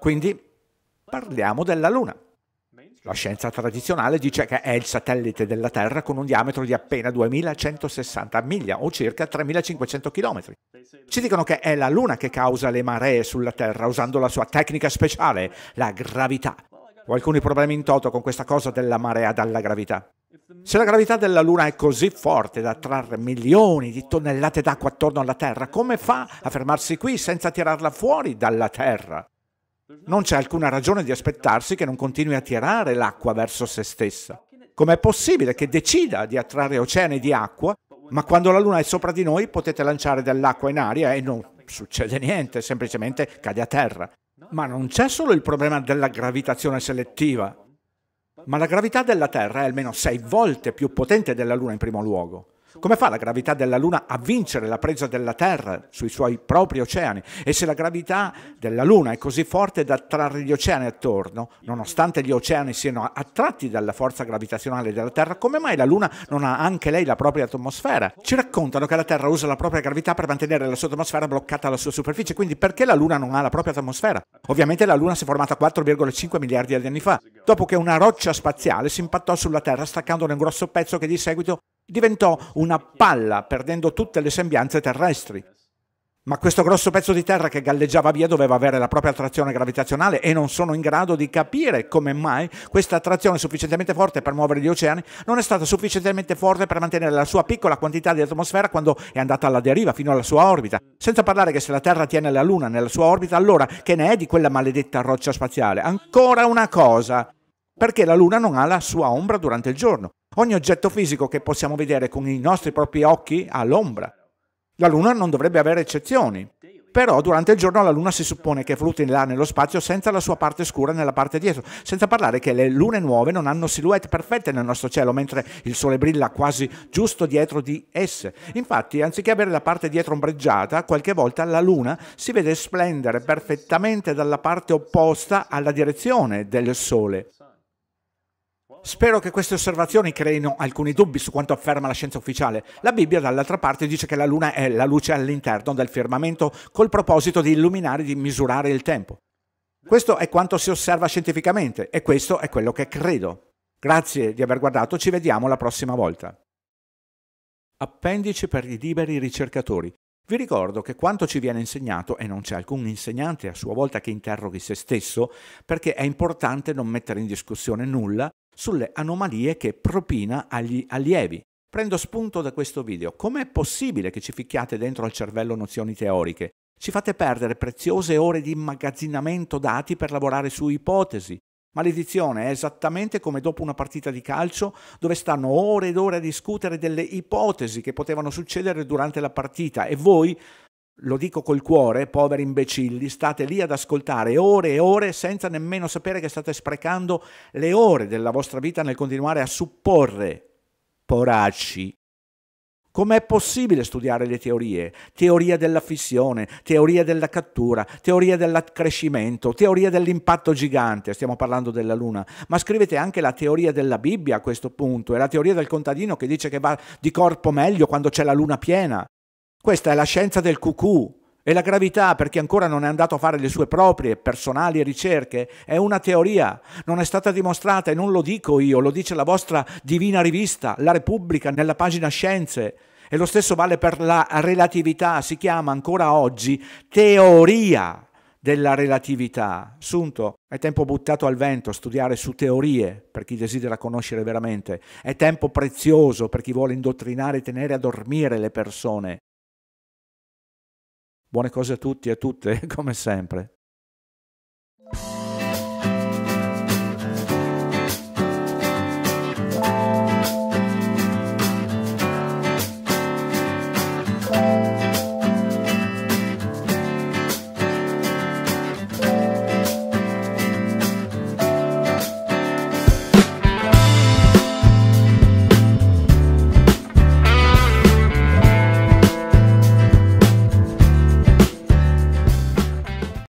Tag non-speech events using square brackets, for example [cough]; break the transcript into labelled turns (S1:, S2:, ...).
S1: Quindi parliamo della Luna. La scienza tradizionale dice che è il satellite della Terra con un diametro di appena 2160 miglia o circa 3500 km. Ci dicono che è la Luna che causa le maree sulla Terra usando la sua tecnica speciale, la gravità. Ho alcuni problemi in toto con questa cosa della marea dalla gravità. Se la gravità della Luna è così forte da trarre milioni di tonnellate d'acqua attorno alla Terra, come fa a fermarsi qui senza tirarla fuori dalla Terra? Non c'è alcuna ragione di aspettarsi che non continui a tirare l'acqua verso se stessa. Com'è possibile che decida di attrarre oceani di acqua, ma quando la Luna è sopra di noi potete lanciare dell'acqua in aria e non succede niente, semplicemente cade a terra. Ma non c'è solo il problema della gravitazione selettiva, ma la gravità della Terra è almeno sei volte più potente della Luna in primo luogo. Come fa la gravità della Luna a vincere la presa della Terra sui suoi propri oceani? E se la gravità della Luna è così forte da attrarre gli oceani attorno, nonostante gli oceani siano attratti dalla forza gravitazionale della Terra, come mai la Luna non ha anche lei la propria atmosfera? Ci raccontano che la Terra usa la propria gravità per mantenere la sua atmosfera bloccata alla sua superficie, quindi perché la Luna non ha la propria atmosfera? Ovviamente la Luna si è formata 4,5 miliardi di anni fa, dopo che una roccia spaziale si impattò sulla Terra staccandone un grosso pezzo che di seguito diventò una palla, perdendo tutte le sembianze terrestri. Ma questo grosso pezzo di terra che galleggiava via doveva avere la propria attrazione gravitazionale e non sono in grado di capire come mai questa attrazione sufficientemente forte per muovere gli oceani non è stata sufficientemente forte per mantenere la sua piccola quantità di atmosfera quando è andata alla deriva fino alla sua orbita. Senza parlare che se la Terra tiene la Luna nella sua orbita, allora che ne è di quella maledetta roccia spaziale? Ancora una cosa! Perché la Luna non ha la sua ombra durante il giorno. Ogni oggetto fisico che possiamo vedere con i nostri propri occhi ha l'ombra. La Luna non dovrebbe avere eccezioni. Però durante il giorno la Luna si suppone che flutti là nello spazio senza la sua parte scura nella parte dietro, senza parlare che le lune nuove non hanno silhouette perfette nel nostro cielo, mentre il Sole brilla quasi giusto dietro di esse. Infatti, anziché avere la parte dietro ombreggiata, qualche volta la Luna si vede splendere perfettamente dalla parte opposta alla direzione del Sole. Spero che queste osservazioni creino alcuni dubbi su quanto afferma la scienza ufficiale. La Bibbia, dall'altra parte, dice che la Luna è la luce all'interno del firmamento col proposito di illuminare e di misurare il tempo. Questo è quanto si osserva scientificamente e questo è quello che credo. Grazie di aver guardato, ci vediamo la prossima volta. Appendici per i liberi ricercatori. Vi ricordo che quanto ci viene insegnato, e non c'è alcun insegnante a sua volta che interroghi se stesso, perché è importante non mettere in discussione nulla sulle anomalie che propina agli allievi. Prendo spunto da questo video. Com'è possibile che ci ficchiate dentro al cervello nozioni teoriche? Ci fate perdere preziose ore di immagazzinamento dati per lavorare su ipotesi. Maledizione, è esattamente come dopo una partita di calcio dove stanno ore ed ore a discutere delle ipotesi che potevano succedere durante la partita e voi lo dico col cuore, poveri imbecilli, state lì ad ascoltare ore e ore senza nemmeno sapere che state sprecando le ore della vostra vita nel continuare a supporre. Poracci. Com'è possibile studiare le teorie? Teoria della fissione, teoria della cattura, teoria dell'accrescimento, teoria dell'impatto gigante, stiamo parlando della Luna, ma scrivete anche la teoria della Bibbia a questo punto, è la teoria del contadino che dice che va di corpo meglio quando c'è la Luna piena. Questa è la scienza del cucù e la gravità, per chi ancora non è andato a fare le sue proprie personali ricerche, è una teoria, non è stata dimostrata e non lo dico io, lo dice la vostra divina rivista, La Repubblica, nella pagina Scienze. E lo stesso vale per la relatività, si chiama ancora oggi teoria della relatività. Assunto, è tempo buttato al vento a studiare su teorie per chi desidera conoscere veramente, è tempo prezioso per chi vuole indottrinare e tenere a dormire le persone. Buone cose a tutti e a tutte, [laughs] come sempre.